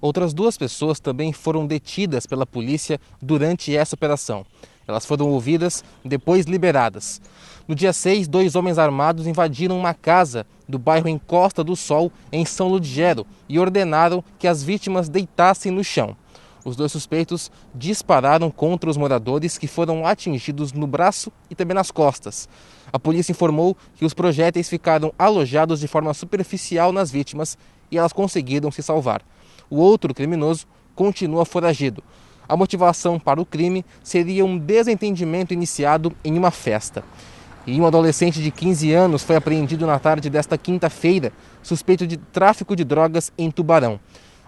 Outras duas pessoas também foram detidas pela polícia durante essa operação. Elas foram ouvidas, depois liberadas. No dia 6, dois homens armados invadiram uma casa do bairro Encosta do Sol, em São Ludgero, e ordenaram que as vítimas deitassem no chão. Os dois suspeitos dispararam contra os moradores que foram atingidos no braço e também nas costas. A polícia informou que os projéteis ficaram alojados de forma superficial nas vítimas e elas conseguiram se salvar. O outro criminoso continua foragido. A motivação para o crime seria um desentendimento iniciado em uma festa. E um adolescente de 15 anos foi apreendido na tarde desta quinta-feira, suspeito de tráfico de drogas em Tubarão.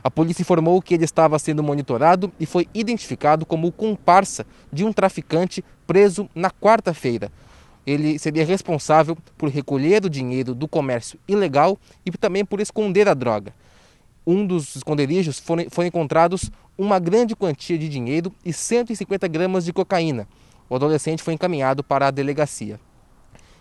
A polícia informou que ele estava sendo monitorado e foi identificado como o comparsa de um traficante preso na quarta-feira. Ele seria responsável por recolher o dinheiro do comércio ilegal e também por esconder a droga um dos esconderijos foram, foram encontrados uma grande quantia de dinheiro e 150 gramas de cocaína. O adolescente foi encaminhado para a delegacia.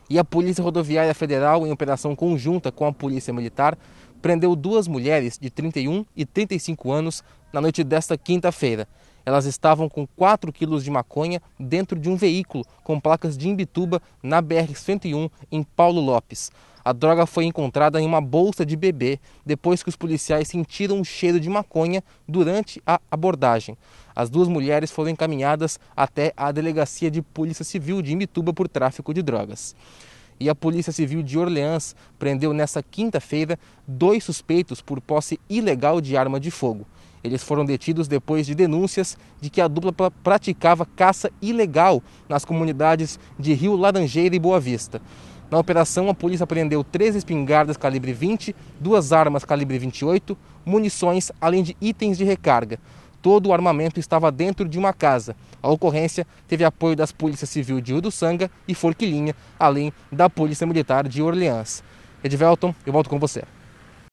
E a Polícia Rodoviária Federal, em operação conjunta com a Polícia Militar, prendeu duas mulheres de 31 e 35 anos na noite desta quinta-feira. Elas estavam com 4 quilos de maconha dentro de um veículo com placas de Imbituba na BR-101 em Paulo Lopes. A droga foi encontrada em uma bolsa de bebê depois que os policiais sentiram um cheiro de maconha durante a abordagem. As duas mulheres foram encaminhadas até a delegacia de Polícia Civil de Imituba por tráfico de drogas e a Polícia Civil de Orleans prendeu nesta quinta-feira dois suspeitos por posse ilegal de arma de fogo. Eles foram detidos depois de denúncias de que a dupla praticava caça ilegal nas comunidades de Rio Laranjeira e Boa Vista. Na operação, a polícia apreendeu três espingardas calibre 20, duas armas calibre 28, munições, além de itens de recarga. Todo o armamento estava dentro de uma casa. A ocorrência teve apoio das polícias civil de Uruçanga e Forquilinha, além da polícia militar de Orleans. Edvelton, eu volto com você.